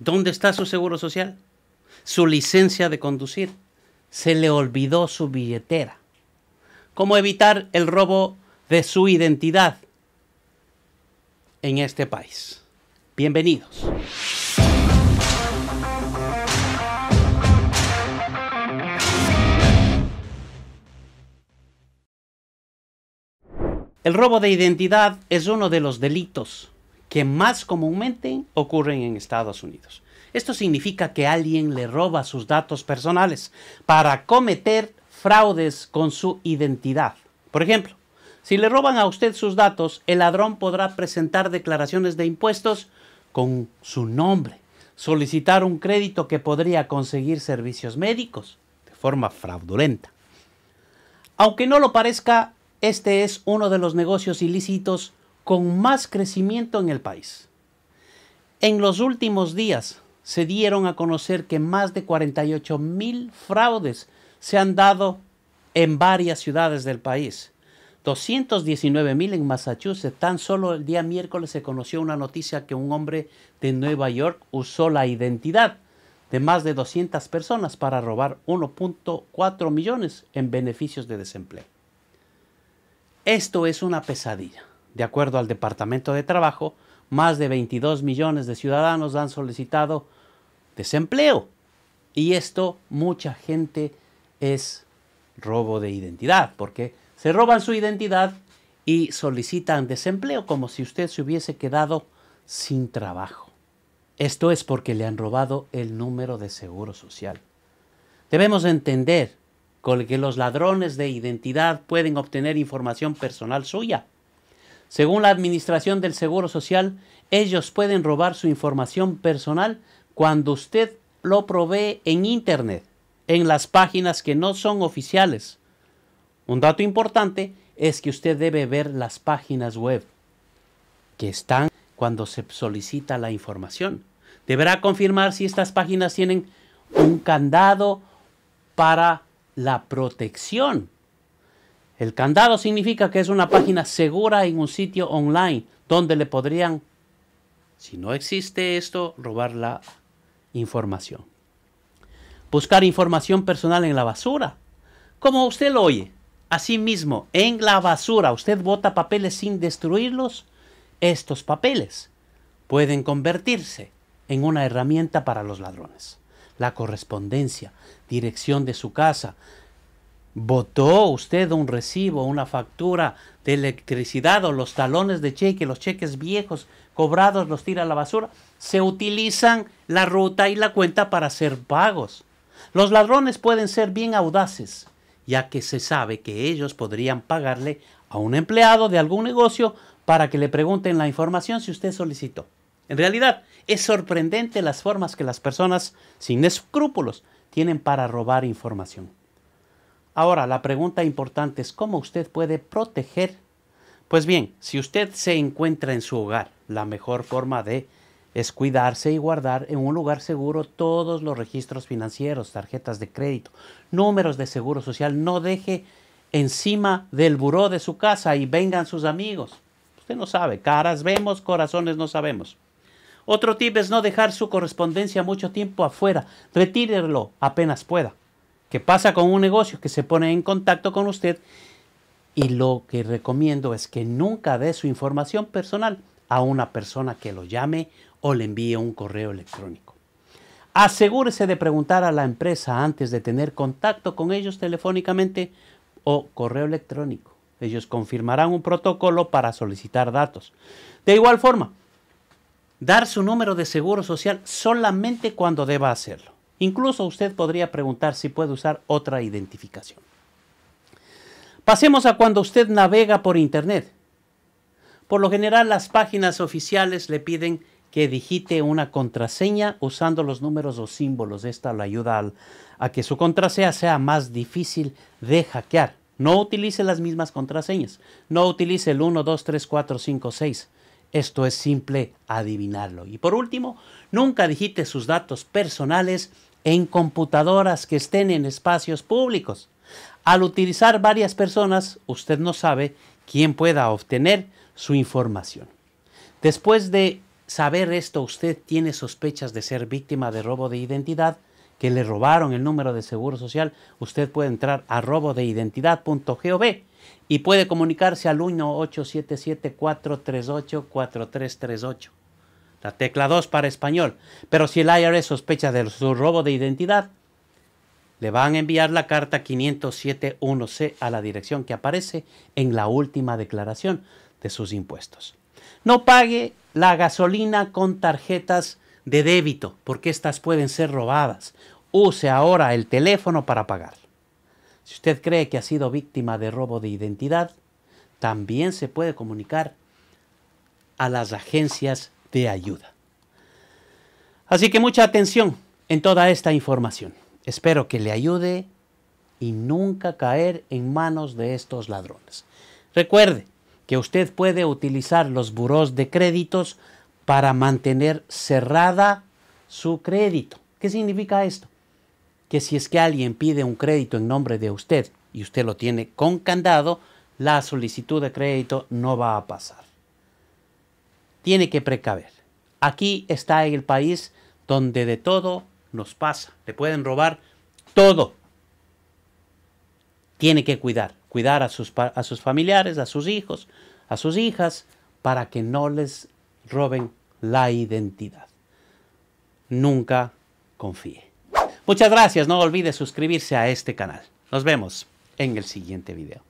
¿Dónde está su seguro social? Su licencia de conducir. Se le olvidó su billetera. ¿Cómo evitar el robo de su identidad en este país? Bienvenidos. El robo de identidad es uno de los delitos que más comúnmente ocurren en Estados Unidos. Esto significa que alguien le roba sus datos personales para cometer fraudes con su identidad. Por ejemplo, si le roban a usted sus datos, el ladrón podrá presentar declaraciones de impuestos con su nombre, solicitar un crédito que podría conseguir servicios médicos de forma fraudulenta. Aunque no lo parezca, este es uno de los negocios ilícitos con más crecimiento en el país. En los últimos días se dieron a conocer que más de 48 mil fraudes se han dado en varias ciudades del país. 219 mil en Massachusetts. Tan solo el día miércoles se conoció una noticia que un hombre de Nueva York usó la identidad de más de 200 personas para robar 1.4 millones en beneficios de desempleo. Esto es una pesadilla. De acuerdo al Departamento de Trabajo, más de 22 millones de ciudadanos han solicitado desempleo. Y esto mucha gente es robo de identidad, porque se roban su identidad y solicitan desempleo como si usted se hubiese quedado sin trabajo. Esto es porque le han robado el número de seguro social. Debemos entender que los ladrones de identidad pueden obtener información personal suya según la Administración del Seguro Social, ellos pueden robar su información personal cuando usted lo provee en Internet, en las páginas que no son oficiales. Un dato importante es que usted debe ver las páginas web que están cuando se solicita la información. Deberá confirmar si estas páginas tienen un candado para la protección el candado significa que es una página segura en un sitio online donde le podrían, si no existe esto, robar la información. Buscar información personal en la basura. Como usted lo oye, asimismo, en la basura usted bota papeles sin destruirlos. Estos papeles pueden convertirse en una herramienta para los ladrones. La correspondencia, dirección de su casa, votó usted un recibo, una factura de electricidad o los talones de cheque, los cheques viejos cobrados los tira a la basura, se utilizan la ruta y la cuenta para hacer pagos. Los ladrones pueden ser bien audaces, ya que se sabe que ellos podrían pagarle a un empleado de algún negocio para que le pregunten la información si usted solicitó. En realidad, es sorprendente las formas que las personas sin escrúpulos tienen para robar información. Ahora, la pregunta importante es cómo usted puede proteger. Pues bien, si usted se encuentra en su hogar, la mejor forma de es cuidarse y guardar en un lugar seguro todos los registros financieros, tarjetas de crédito, números de seguro social. No deje encima del buró de su casa y vengan sus amigos. Usted no sabe, caras vemos, corazones no sabemos. Otro tip es no dejar su correspondencia mucho tiempo afuera. Retírelo apenas pueda. ¿Qué pasa con un negocio, que se pone en contacto con usted y lo que recomiendo es que nunca dé su información personal a una persona que lo llame o le envíe un correo electrónico. Asegúrese de preguntar a la empresa antes de tener contacto con ellos telefónicamente o correo electrónico. Ellos confirmarán un protocolo para solicitar datos. De igual forma, dar su número de seguro social solamente cuando deba hacerlo. Incluso usted podría preguntar si puede usar otra identificación. Pasemos a cuando usted navega por Internet. Por lo general las páginas oficiales le piden que digite una contraseña usando los números o símbolos. Esta le ayuda a que su contraseña sea más difícil de hackear. No utilice las mismas contraseñas. No utilice el 1, 2, 3, 4, 5, 6. Esto es simple adivinarlo. Y por último, nunca digite sus datos personales en computadoras que estén en espacios públicos. Al utilizar varias personas, usted no sabe quién pueda obtener su información. Después de saber esto, usted tiene sospechas de ser víctima de robo de identidad, que le robaron el número de seguro social, usted puede entrar a robodeidentidad.gov y puede comunicarse al 1-877-438-4338 la tecla 2 para español. Pero si el IRS sospecha de su robo de identidad, le van a enviar la carta 5071C a la dirección que aparece en la última declaración de sus impuestos. No pague la gasolina con tarjetas de débito, porque estas pueden ser robadas. Use ahora el teléfono para pagar. Si usted cree que ha sido víctima de robo de identidad, también se puede comunicar a las agencias de ayuda. Así que mucha atención en toda esta información. Espero que le ayude y nunca caer en manos de estos ladrones. Recuerde que usted puede utilizar los burós de créditos para mantener cerrada su crédito. ¿Qué significa esto? Que si es que alguien pide un crédito en nombre de usted y usted lo tiene con candado, la solicitud de crédito no va a pasar tiene que precaver. Aquí está el país donde de todo nos pasa. Le pueden robar todo. Tiene que cuidar, cuidar a sus, a sus familiares, a sus hijos, a sus hijas, para que no les roben la identidad. Nunca confíe. Muchas gracias, no olvide suscribirse a este canal. Nos vemos en el siguiente video.